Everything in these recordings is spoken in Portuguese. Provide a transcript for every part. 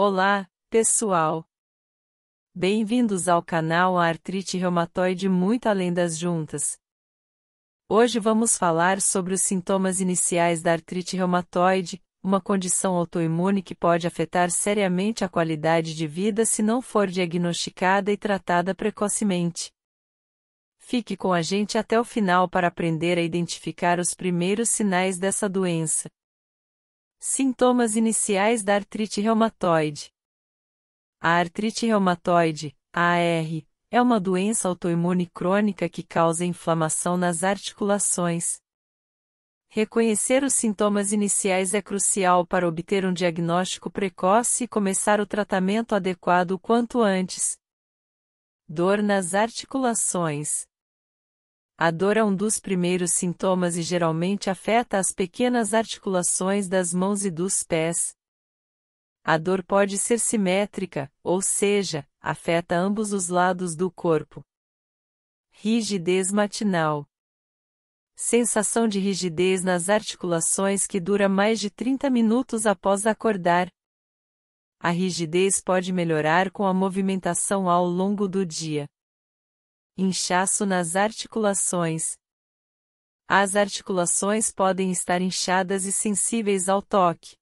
Olá, pessoal! Bem-vindos ao canal Artrite Reumatoide Muito Além das Juntas. Hoje vamos falar sobre os sintomas iniciais da artrite reumatoide, uma condição autoimune que pode afetar seriamente a qualidade de vida se não for diagnosticada e tratada precocemente. Fique com a gente até o final para aprender a identificar os primeiros sinais dessa doença. Sintomas iniciais da artrite reumatoide. A artrite reumatoide, AR, é uma doença autoimune crônica que causa inflamação nas articulações. Reconhecer os sintomas iniciais é crucial para obter um diagnóstico precoce e começar o tratamento adequado o quanto antes. Dor nas articulações. A dor é um dos primeiros sintomas e geralmente afeta as pequenas articulações das mãos e dos pés. A dor pode ser simétrica, ou seja, afeta ambos os lados do corpo. Rigidez matinal. Sensação de rigidez nas articulações que dura mais de 30 minutos após acordar. A rigidez pode melhorar com a movimentação ao longo do dia. Inchaço nas articulações. As articulações podem estar inchadas e sensíveis ao toque.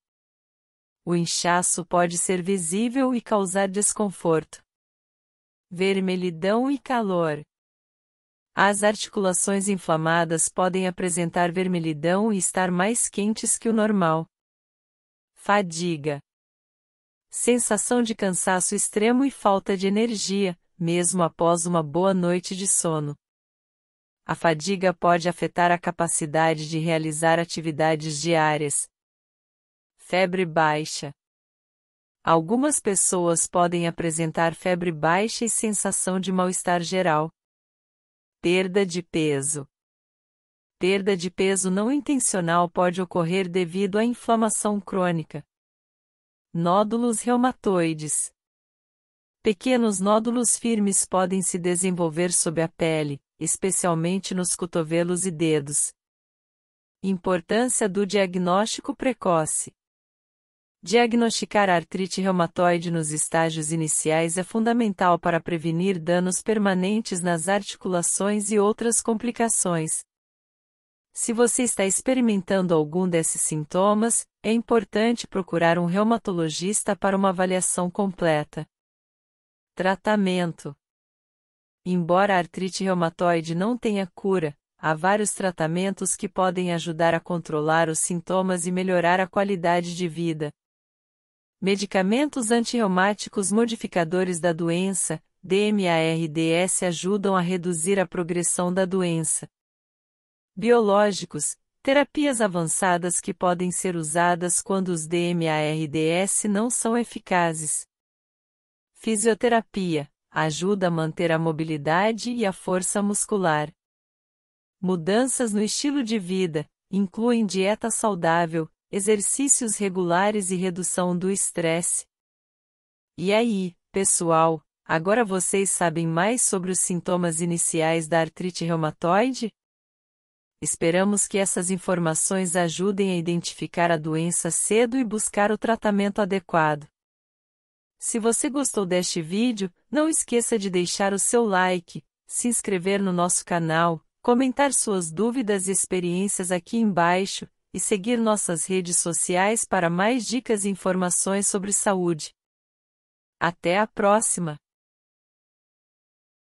O inchaço pode ser visível e causar desconforto. Vermelhidão e calor. As articulações inflamadas podem apresentar vermelhidão e estar mais quentes que o normal. Fadiga. Sensação de cansaço extremo e falta de energia, mesmo após uma boa noite de sono. A fadiga pode afetar a capacidade de realizar atividades diárias. Febre baixa. Algumas pessoas podem apresentar febre baixa e sensação de mal-estar geral. Perda de peso. Perda de peso não intencional pode ocorrer devido à inflamação crônica nódulos reumatoides. Pequenos nódulos firmes podem se desenvolver sob a pele, especialmente nos cotovelos e dedos. Importância do diagnóstico precoce. Diagnosticar artrite reumatoide nos estágios iniciais é fundamental para prevenir danos permanentes nas articulações e outras complicações. Se você está experimentando algum desses sintomas, é importante procurar um reumatologista para uma avaliação completa. Tratamento Embora a artrite reumatoide não tenha cura, há vários tratamentos que podem ajudar a controlar os sintomas e melhorar a qualidade de vida. Medicamentos antirreumáticos modificadores da doença, DMARDS, ajudam a reduzir a progressão da doença. Biológicos, terapias avançadas que podem ser usadas quando os DMARDS não são eficazes. Fisioterapia ajuda a manter a mobilidade e a força muscular. Mudanças no estilo de vida incluem dieta saudável, exercícios regulares e redução do estresse. E aí, pessoal, agora vocês sabem mais sobre os sintomas iniciais da artrite reumatoide? Esperamos que essas informações ajudem a identificar a doença cedo e buscar o tratamento adequado. Se você gostou deste vídeo, não esqueça de deixar o seu like, se inscrever no nosso canal, comentar suas dúvidas e experiências aqui embaixo, e seguir nossas redes sociais para mais dicas e informações sobre saúde. Até a próxima!